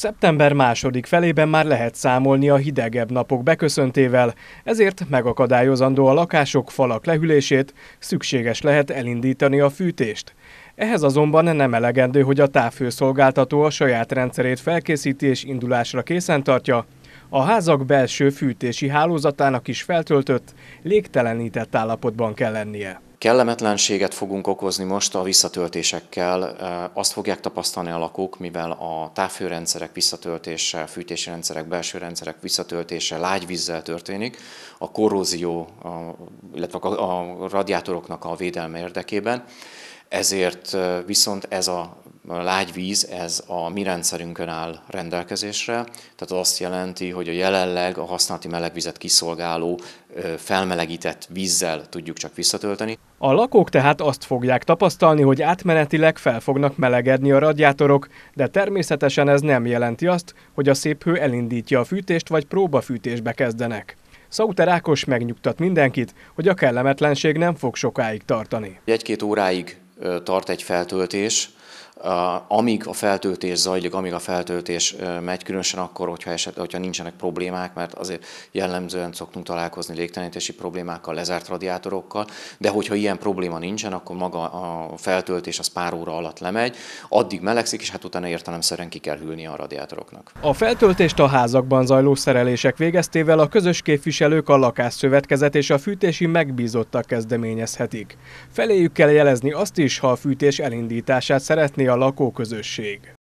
Szeptember második felében már lehet számolni a hidegebb napok beköszöntével, ezért megakadályozandó a lakások falak lehűlését, szükséges lehet elindítani a fűtést. Ehhez azonban nem elegendő, hogy a távhőszolgáltató a saját rendszerét felkészíti és indulásra készen tartja, a házak belső fűtési hálózatának is feltöltött, légtelenített állapotban kell lennie. Kellemetlenséget fogunk okozni most a visszatöltésekkel. Azt fogják tapasztalni a lakók, mivel a távhőrendszerek visszatöltése, fűtési rendszerek, belső rendszerek visszatöltése lágyvízzel történik, a korrózió, illetve a radiátoroknak a védelme érdekében ezért viszont ez a lágy víz, ez a mi rendszerünkön áll rendelkezésre, tehát az azt jelenti, hogy a jelenleg a használati melegvizet kiszolgáló felmelegített vízzel tudjuk csak visszatölteni. A lakók tehát azt fogják tapasztalni, hogy átmenetileg fel fognak melegedni a radiátorok, de természetesen ez nem jelenti azt, hogy a szép hő elindítja a fűtést vagy próbafűtésbe kezdenek. Szauter Ákos megnyugtat mindenkit, hogy a kellemetlenség nem fog sokáig tartani. Egy-két óráig tart egy feltöltés, amíg a feltöltés zajlik, amíg a feltöltés megy, különösen akkor, hogyha, eset, hogyha nincsenek problémák, mert azért jellemzően szoktunk találkozni légtelenítési problémákkal, lezárt radiátorokkal, de hogyha ilyen probléma nincsen, akkor maga a feltöltés az pár óra alatt lemegy, addig melegszik, és hát utána értelemszerűen ki kell hűlni a radiátoroknak. A feltöltést a házakban zajló szerelések végeztével a közös képviselők a lakásszövetkezet és a fűtési megbízottak kezdeményezhetik. Feléjük kell jelezni azt is, ha a fűtés elindítását szeret szeretné a lakóközösség.